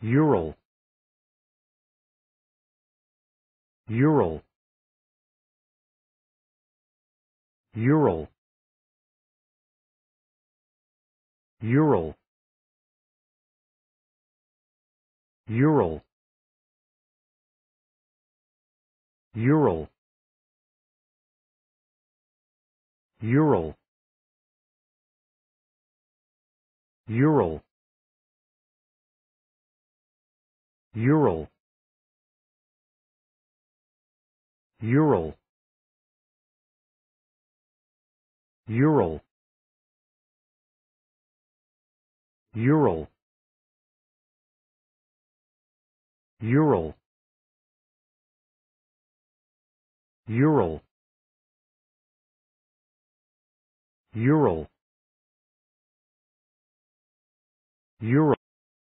Ural. Ural. Ural. Ural. Ural. Ural. Ural. Ural. Ural Ural Ural Ural Ural Ural Ural Ural